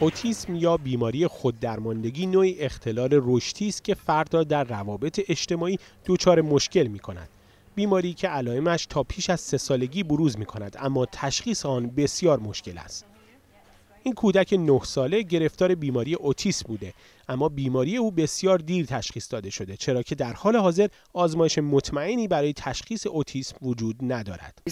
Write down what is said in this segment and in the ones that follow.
اوتیسم یا بیماری خوددرماندگی نوعی اختلال رشتی است که فرد را در روابط اجتماعی دچار مشکل می کند. بیماری که علائمش تا پیش از سه سالگی بروز می کند اما تشخیص آن بسیار مشکل است. این کودک 9 ساله گرفتار بیماری اوتیس بوده اما بیماری او بسیار دیر تشخیص داده شده چرا که در حال حاضر آزمایش مطمئنی برای تشخیص اوتیسم وجود ندارد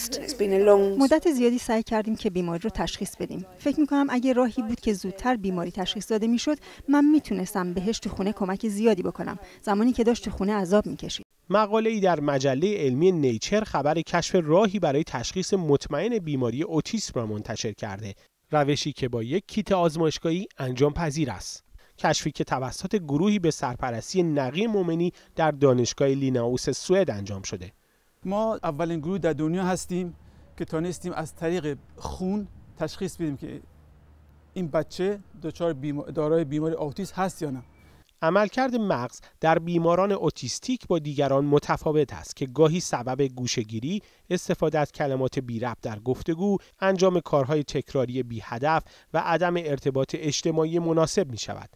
مدت زیادی سعی کردیم که بیماری رو تشخیص بدیم فکر می کنم اگه راهی بود که زودتر بیماری تشخیص داده میشد من میتونستم بهش تو خونه کمک زیادی بکنم زمانی که داشت تو خونه عذاب میکشید مقاله ای در مجله علمی نیچر خبر کشف راهی برای تشخیص مطمئن بیماری اوتیسم را منتشر کرده روشی که با یک کیت آزمایشگاهی انجام پذیر است کشفی که توسط گروهی به سرپرستی نقی مومنی در دانشگاه لیناوس سوئد انجام شده ما اولین گروه در دنیا هستیم که تانستیم از طریق خون تشخیص بدیم که این بچه دچار بیمار دارای بیماری آوتیسم هست یا نه عملکرد مغز در بیماران اوتیستیک با دیگران متفاوت است که گاهی سبب گوشگیری، استفاده از کلمات رب در گفتگو، انجام کارهای تکراری بی هدف و عدم ارتباط اجتماعی مناسب می شود.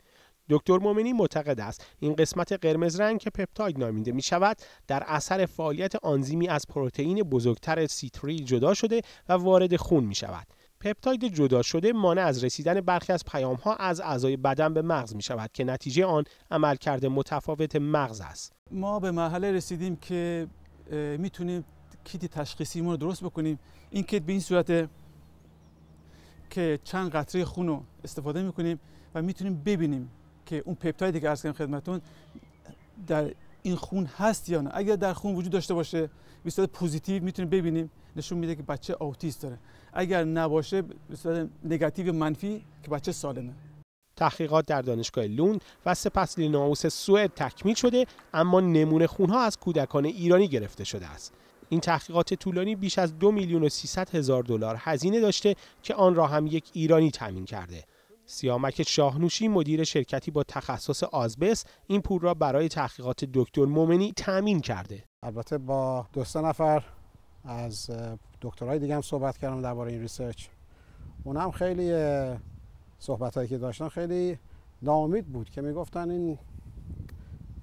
دکتر مومنی معتقد است این قسمت قرمز رنگ که پپتاید نامیده می شود در اثر فعالیت آنزیمی از پروتئین بزرگتر سیتری جدا شده و وارد خون می شود. پپتاید جدا شده مانع از رسیدن برخی از پیام ها از اعضای بدن به مغز می شود که نتیجه آن عملکرد متفاوت مغز است ما به مرحله رسیدیم که میتونیم کیت تشخیصی ما رو درست بکنیم این کیت به این صورت که چند قطره خون رو استفاده میکنیم و میتونیم ببینیم که اون پپتایدی که عرض کردم خدمتتون در این خون هست یا نه اگر در خون وجود داشته باشه به صورت می میتونیم ببینیم نشون میده که بچه آوتیست داره اگر نباشه به نگاتیو منفی که بچه سالمه تحقیقات در دانشگاه لوند و سپس لیناوس سوئد تکمیل شده اما نمونه خونها از کودکان ایرانی گرفته شده است این تحقیقات طولانی بیش از دو میلیون و 300 هزار دلار هزینه داشته که آن را هم یک ایرانی تامین کرده سیامک شاهنوشی مدیر شرکتی با تخصص آزبس این پول را برای تحقیقات دکتر مومنی تامین کرده البته با دو نفر از دکترهای دیگه هم صحبت کردم درباره این ریسرچ اون هم خیلی صحبت هایی که داشتن خیلی ناامید بود که میگفتن این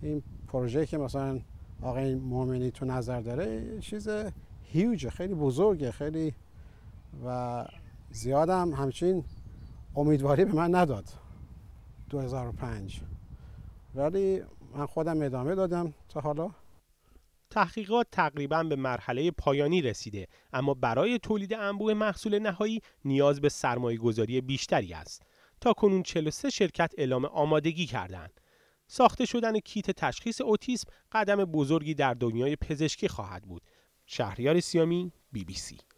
این پروژه که مثلا آقای مومنی تو نظر داره چیز هیوج خیلی بزرگه خیلی و زیادم همچین امیدواری به من نداد 2005 ولی من خودم ادامه دادم تا حالا تحقیقات تقریبا به مرحله پایانی رسیده اما برای تولید انبوه محصول نهایی نیاز به سرمایه گذاری بیشتری است. تا کنون 43 شرکت اعلام آمادگی کردند. ساخته شدن کیت تشخیص اوتیسم قدم بزرگی در دنیای پزشکی خواهد بود. شهریار سیامی بی بی سی